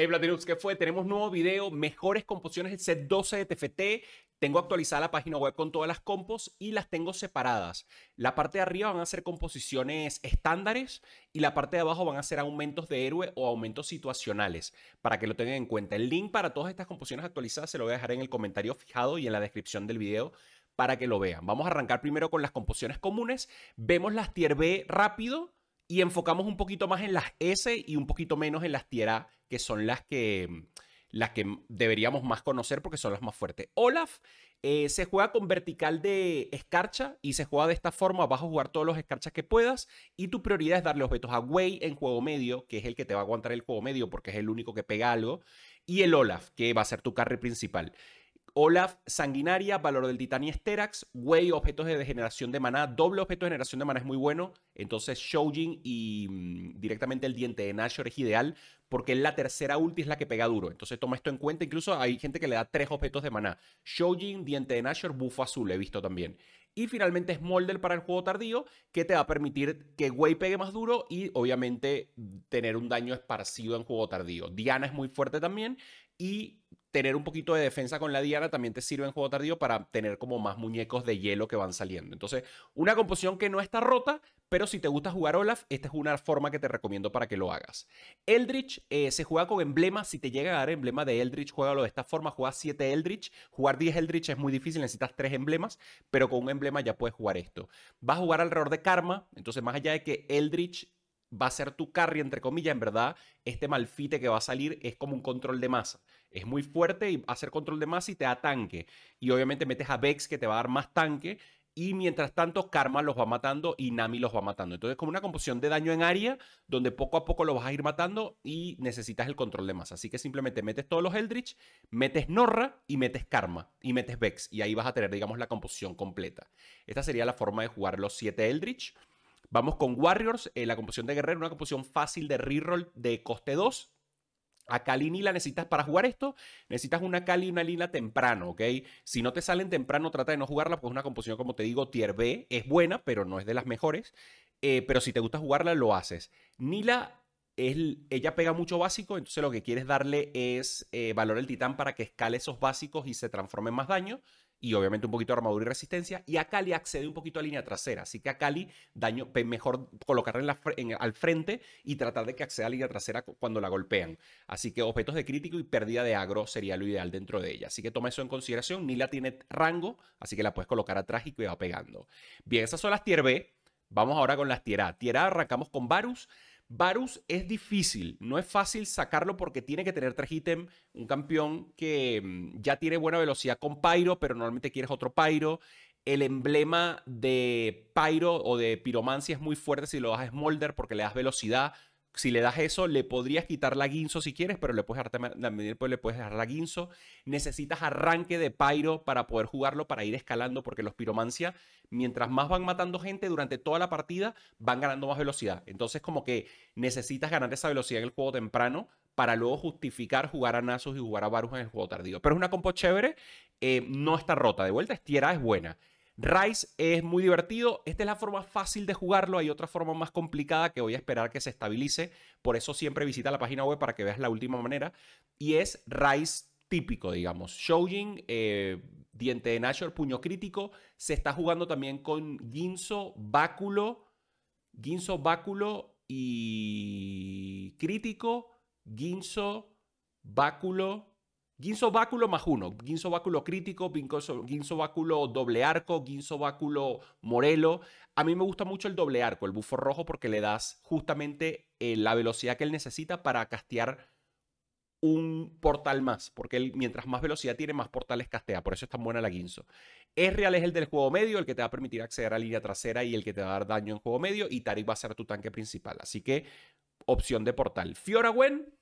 Hey Vladinux, ¿qué fue? Tenemos nuevo video, mejores composiciones del set 12 de TFT. Tengo actualizada la página web con todas las compos y las tengo separadas. La parte de arriba van a ser composiciones estándares y la parte de abajo van a ser aumentos de héroe o aumentos situacionales. Para que lo tengan en cuenta, el link para todas estas composiciones actualizadas se lo voy a dejar en el comentario fijado y en la descripción del video para que lo vean. Vamos a arrancar primero con las composiciones comunes. Vemos las tier B rápido y enfocamos un poquito más en las S y un poquito menos en las tierra, que son las que, mm, las que deberíamos más conocer porque son las más fuertes. Olaf eh, se juega con vertical de escarcha y se juega de esta forma. Vas a jugar todos los escarchas que puedas y tu prioridad es darle los vetos a Way en juego medio, que es el que te va a aguantar el juego medio porque es el único que pega algo, y el Olaf, que va a ser tu carry principal. Olaf, Sanguinaria, Valor del Titán y Esterax, Way, Objetos de Degeneración de Maná, Doble Objeto de Generación de Mana es muy bueno, entonces Shoujin y mm, directamente el Diente de Nashor es ideal porque la tercera ulti es la que pega duro, entonces toma esto en cuenta, incluso hay gente que le da tres objetos de maná, Shoujin, Diente de Nashor, Bufo Azul, he visto también. Y finalmente Smolder para el juego tardío, que te va a permitir que Way pegue más duro y obviamente tener un daño esparcido en juego tardío. Diana es muy fuerte también, y tener un poquito de defensa con la Diana también te sirve en juego tardío para tener como más muñecos de hielo que van saliendo. Entonces, una composición que no está rota, pero si te gusta jugar Olaf, esta es una forma que te recomiendo para que lo hagas. Eldritch eh, se juega con emblemas. Si te llega a dar emblema de Eldritch, juégalo de esta forma. Juega 7 Eldritch. Jugar 10 Eldritch es muy difícil, necesitas 3 emblemas, pero con un emblema ya puedes jugar esto. Vas a jugar alrededor de Karma. Entonces, más allá de que Eldritch va a ser tu carry, entre comillas, en verdad, este malfite que va a salir es como un control de masa. Es muy fuerte y va a ser control de masa y te da tanque. Y obviamente metes a Vex que te va a dar más tanque. Y mientras tanto, Karma los va matando y Nami los va matando. Entonces, como una composición de daño en área, donde poco a poco lo vas a ir matando y necesitas el control de masa. Así que simplemente metes todos los Eldritch, metes Norra y metes Karma y metes Vex. Y ahí vas a tener, digamos, la composición completa. Esta sería la forma de jugar los 7 Eldritch. Vamos con Warriors, eh, la composición de Guerrero, una composición fácil de reroll de coste 2. A Kali y la necesitas para jugar esto, necesitas una Kali y una Lila temprano, ¿ok? Si no te salen temprano, trata de no jugarla, porque es una composición, como te digo, tier B, es buena, pero no es de las mejores. Eh, pero si te gusta jugarla, lo haces. Nila, es, ella pega mucho básico, entonces lo que quieres darle es eh, valor al titán para que escale esos básicos y se transforme en más daño y obviamente un poquito de armadura y resistencia. Y a Akali accede un poquito a línea trasera, así que a Cali daño, mejor colocarla al frente y tratar de que acceda a línea trasera cuando la golpean. Así que objetos de crítico y pérdida de agro sería lo ideal dentro de ella. Así que toma eso en consideración. Ni la tiene rango, así que la puedes colocar atrás y que va pegando. Bien, esas son las tier B. Vamos ahora con las tier A. Tier A arrancamos con Varus. Varus es difícil, no es fácil sacarlo porque tiene que tener tres ítems, un campeón que mm, ya tiene buena velocidad con Pyro, pero normalmente quieres otro Pyro. El emblema de Pyro o de Piromancia es muy fuerte si lo das a Smolder porque le das velocidad, si le das eso, le podrías quitar la guinzo si quieres, pero le puedes dejar, pues le puedes dejar la guinzo. Necesitas arranque de pyro para poder jugarlo, para ir escalando, porque los piromancia, mientras más van matando gente durante toda la partida, van ganando más velocidad. Entonces, como que necesitas ganar esa velocidad en el juego temprano para luego justificar jugar a Nasus y jugar a Varus en el juego tardío. Pero es una compo chévere, eh, no está rota. De vuelta, tierra es buena. Rice es muy divertido. Esta es la forma fácil de jugarlo. Hay otra forma más complicada que voy a esperar que se estabilice. Por eso siempre visita la página web para que veas la última manera. Y es Rice típico, digamos. Shoujin, eh, diente de Nashor, puño crítico. Se está jugando también con Ginzo, Báculo. Ginzo, Báculo y crítico. Ginzo, Báculo Guinso báculo más uno, Guinso báculo crítico, Guinso báculo doble arco, Guinso báculo morelo. A mí me gusta mucho el doble arco, el bufo rojo, porque le das justamente eh, la velocidad que él necesita para castear un portal más, porque él, mientras más velocidad tiene, más portales castea, por eso es tan buena la Guinzo. real es el del juego medio, el que te va a permitir acceder a línea trasera y el que te va a dar daño en juego medio, y Tarik va a ser tu tanque principal, así que opción de portal. Fiora Gwen.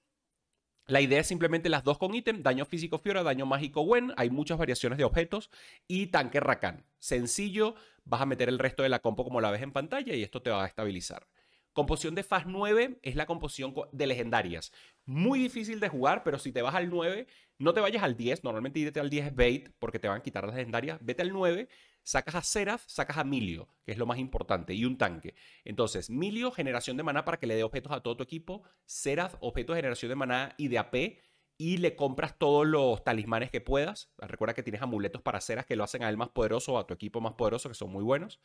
La idea es simplemente las dos con ítem, daño físico Fiora, daño mágico Gwen, hay muchas variaciones de objetos y tanque Rakan. Sencillo, vas a meter el resto de la compo como la ves en pantalla y esto te va a estabilizar. Composición de Fast 9 es la composición de legendarias. Muy difícil de jugar, pero si te vas al 9, no te vayas al 10, normalmente irte al 10 es bait porque te van a quitar las legendarias, vete al 9, Sacas a Seraph, sacas a Milio, que es lo más importante, y un tanque. Entonces, Milio, generación de maná para que le dé objetos a todo tu equipo. Seraph, objeto de generación de maná y de AP. Y le compras todos los talismanes que puedas. Recuerda que tienes amuletos para Seraph que lo hacen a él más poderoso, o a tu equipo más poderoso, que son muy buenos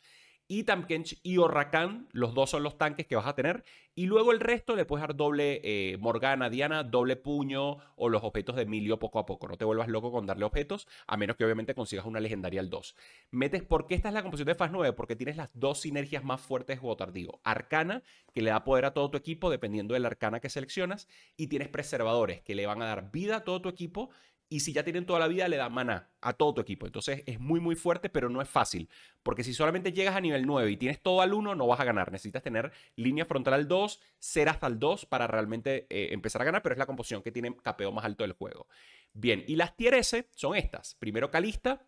y Tamkench y orrakan los dos son los tanques que vas a tener. Y luego el resto le puedes dar doble eh, Morgana, Diana, doble puño o los objetos de Emilio poco a poco. No te vuelvas loco con darle objetos, a menos que obviamente consigas una legendaria al 2. Metes, ¿por qué esta es la composición de Fast 9? Porque tienes las dos sinergias más fuertes de juego tardío. Arcana, que le da poder a todo tu equipo dependiendo de la arcana que seleccionas. Y tienes preservadores, que le van a dar vida a todo tu equipo y si ya tienen toda la vida, le da maná a todo tu equipo. Entonces es muy, muy fuerte, pero no es fácil. Porque si solamente llegas a nivel 9 y tienes todo al 1, no vas a ganar. Necesitas tener línea frontal al 2, ser hasta el 2 para realmente eh, empezar a ganar, pero es la composición que tiene capeo más alto del juego. Bien, y las tier S son estas. Primero Calista.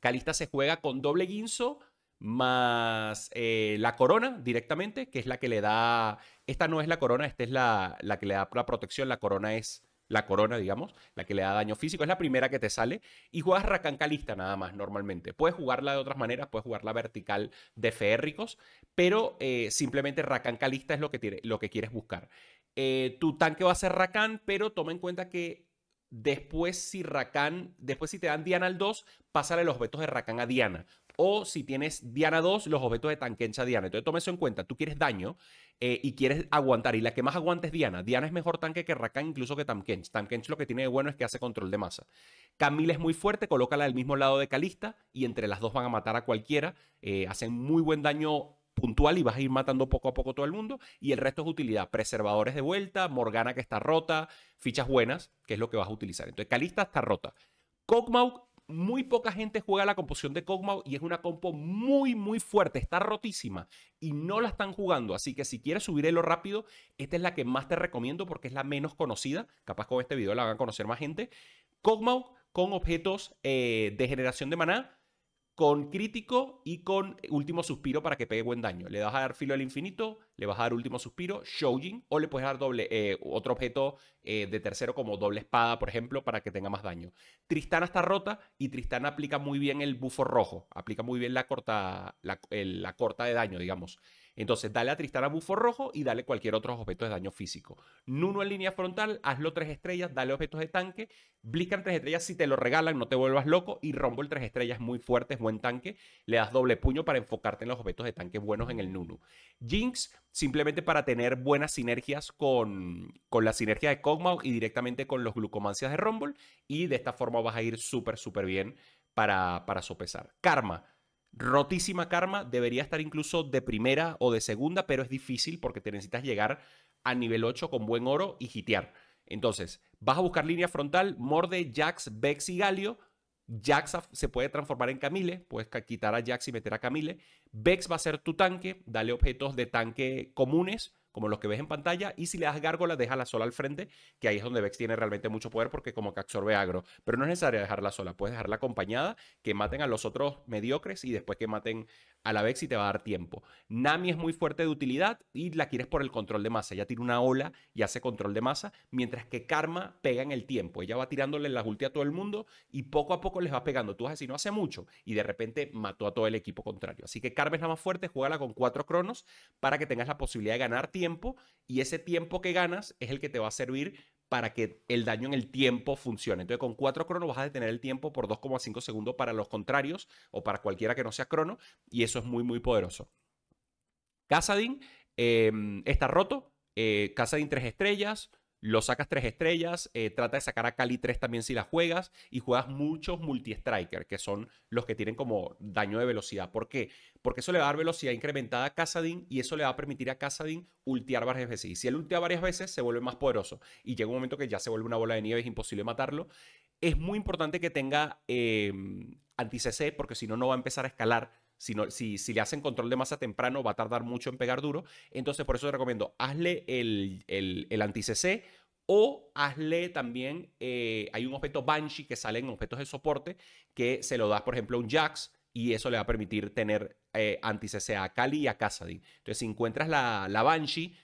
Calista se juega con doble guinzo más eh, la corona directamente, que es la que le da... Esta no es la corona, esta es la, la que le da la protección. La corona es la corona, digamos, la que le da daño físico, es la primera que te sale y juegas Rakan calista nada más normalmente. Puedes jugarla de otras maneras, puedes jugarla vertical de férricos, pero eh, simplemente Rakan calista es lo que, tiene, lo que quieres buscar. Eh, tu tanque va a ser Rakan, pero toma en cuenta que después si Rakan, después si te dan Diana al 2, pásale los objetos de Rakan a Diana. O si tienes Diana 2, los objetos de Tanquencha a Diana. Entonces toma eso en cuenta. Tú quieres daño eh, y quieres aguantar. Y la que más aguanta es Diana. Diana es mejor tanque que Rakan, incluso que Tamkench. Tamkench lo que tiene de bueno es que hace control de masa. Camila es muy fuerte, colócala del mismo lado de Calista y entre las dos van a matar a cualquiera. Eh, hacen muy buen daño puntual y vas a ir matando poco a poco todo el mundo. Y el resto es utilidad. Preservadores de vuelta, Morgana que está rota, fichas buenas, que es lo que vas a utilizar. Entonces, Calista está rota. Kog'Maw muy poca gente juega la composición de Kog'Maw y es una compo muy, muy fuerte. Está rotísima y no la están jugando. Así que si quieres subir rápido, esta es la que más te recomiendo porque es la menos conocida. Capaz con este video la van a conocer más gente. Kog'Maw con objetos eh, de generación de maná con crítico y con último suspiro para que pegue buen daño. Le vas a dar filo al infinito, le vas a dar último suspiro, shoujin, o le puedes dar doble, eh, otro objeto eh, de tercero como doble espada, por ejemplo, para que tenga más daño. Tristana está rota y Tristana aplica muy bien el bufo rojo, aplica muy bien la corta, la corta de daño, digamos. Entonces, dale a Tristana bufo rojo y dale cualquier otro objeto de daño físico. Nuno en línea frontal, hazlo tres estrellas, dale objetos de tanque, Blican tres estrellas, si te lo regalan, no te vuelvas loco. Y Rumble tres estrellas, muy fuerte, buen tanque, le das doble puño para enfocarte en los objetos de tanque buenos en el Nuno. Jinx, simplemente para tener buenas sinergias con, con la sinergia de Kog'Maw y directamente con los glucomancias de Rumble. Y de esta forma vas a ir súper, súper bien para, para sopesar. Karma rotísima karma, debería estar incluso de primera o de segunda, pero es difícil porque te necesitas llegar a nivel 8 con buen oro y hitear. Entonces, vas a buscar línea frontal, Morde, Jax, Bex y Galio. Jax se puede transformar en Camille, puedes quitar a Jax y meter a Camille. Bex va a ser tu tanque, dale objetos de tanque comunes como los que ves en pantalla, y si le das gárgola, la sola al frente, que ahí es donde Vex tiene realmente mucho poder porque como que absorbe agro. Pero no es necesario dejarla sola, puedes dejarla acompañada, que maten a los otros mediocres y después que maten a la vez si te va a dar tiempo. Nami es muy fuerte de utilidad y la quieres por el control de masa. Ella tira una ola y hace control de masa, mientras que Karma pega en el tiempo. Ella va tirándole la ulti a todo el mundo y poco a poco les va pegando. Tú vas a decir, no hace mucho y de repente mató a todo el equipo contrario. Así que Karma es la más fuerte, juégala con cuatro cronos para que tengas la posibilidad de ganar tiempo y ese tiempo que ganas es el que te va a servir para que el daño en el tiempo funcione. Entonces, con 4 cronos vas a detener el tiempo por 2,5 segundos para los contrarios o para cualquiera que no sea crono, y eso es muy, muy poderoso. Casadin eh, está roto. Eh, Casadin 3 estrellas. Lo sacas tres estrellas, eh, trata de sacar a Cali 3 también si la juegas y juegas muchos multi-striker, que son los que tienen como daño de velocidad. ¿Por qué? Porque eso le va a dar velocidad incrementada a Casadin y eso le va a permitir a Casadin ultear varias veces. Y si él ultea varias veces, se vuelve más poderoso. Y llega un momento que ya se vuelve una bola de nieve, es imposible matarlo. Es muy importante que tenga eh, anti-CC porque si no, no va a empezar a escalar si, le hacen control de masa temprano, va a tardar mucho en pegar duro. Entonces, por eso te recomiendo, hazle el, el, anti-CC o hazle también, eh, hay un objeto Banshee que sale en objetos de soporte que se lo das, por ejemplo, a un Jax y eso le va a permitir tener eh, anti-CC a Kali y a Kassadin. Entonces, si encuentras la, Banshee,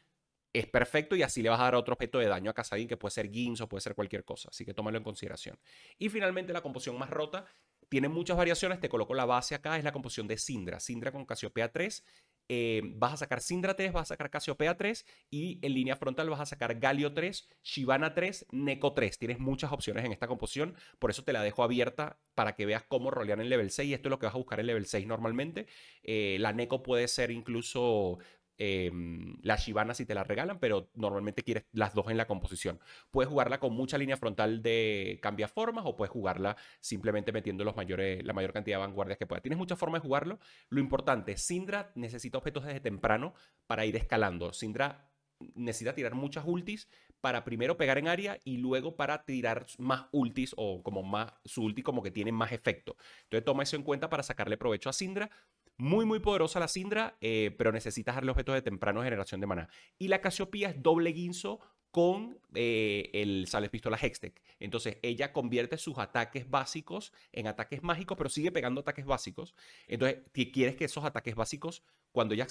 es perfecto y así le vas a dar otro objeto de daño a Kassadin que puede ser Gins o puede ser cualquier cosa. Así que tómalo en consideración. Y finalmente, la composición más rota tiene muchas variaciones, te coloco la base acá, es la composición de Sindra, Sindra con Casiopea 3. Eh, vas a sacar Sindra 3, vas a sacar Casiopea 3 y en línea frontal vas a sacar Galio 3, Shivana 3, Neco 3. Tienes muchas opciones en esta composición, por eso te la dejo abierta para que veas cómo rolear en level 6. y Esto es lo que vas a buscar en level 6 normalmente. Eh, la Neko puede ser incluso eh, em, la Shibana si te la regalan, pero normalmente quieres las dos en la composición. Puedes jugarla con mucha línea frontal de cambia formas o puedes jugarla simplemente metiendo los mayores, la mayor cantidad de vanguardias que puedas Tienes muchas formas de jugarlo. Lo importante, Sindra necesita objetos desde temprano para ir escalando. Sindra necesita tirar muchas ultis para primero pegar en área y luego para tirar más ultis o como más su ulti como que tiene más efecto. Entonces toma eso en cuenta para sacarle provecho a Sindra muy, muy poderosa la Sindra, eh, pero necesitas darle objetos de temprano generación de maná. Y la Casiopía es doble guinzo con eh, el Sales Pistola Hextech. Entonces ella convierte sus ataques básicos en ataques mágicos, pero sigue pegando ataques básicos. Entonces quieres que esos ataques básicos, cuando ya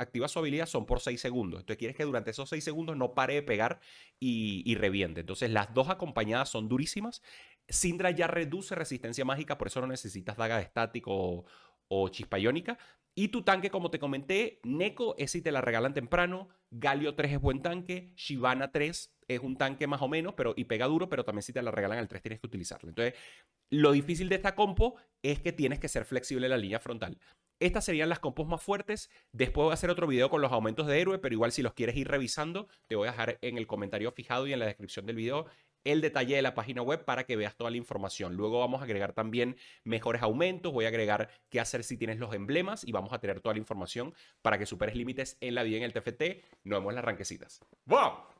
activa su habilidad, son por 6 segundos. Entonces quieres que durante esos 6 segundos no pare de pegar y, y reviente. Entonces las dos acompañadas son durísimas. Sindra ya reduce resistencia mágica, por eso no necesitas daga de estático o, o chispa iónica. Y tu tanque, como te comenté, Neko es si te la regalan temprano, Galio 3 es buen tanque, Shivana 3 es un tanque más o menos pero, y pega duro, pero también si te la regalan al 3 tienes que utilizarlo. Entonces, lo difícil de esta compo es que tienes que ser flexible en la línea frontal. Estas serían las compos más fuertes. Después voy a hacer otro video con los aumentos de héroe, pero igual si los quieres ir revisando, te voy a dejar en el comentario fijado y en la descripción del video el detalle de la página web para que veas toda la información. Luego vamos a agregar también mejores aumentos, voy a agregar qué hacer si tienes los emblemas y vamos a tener toda la información para que superes límites en la vida en el TFT. Nos vemos en las ranquecitas. ¡Wow!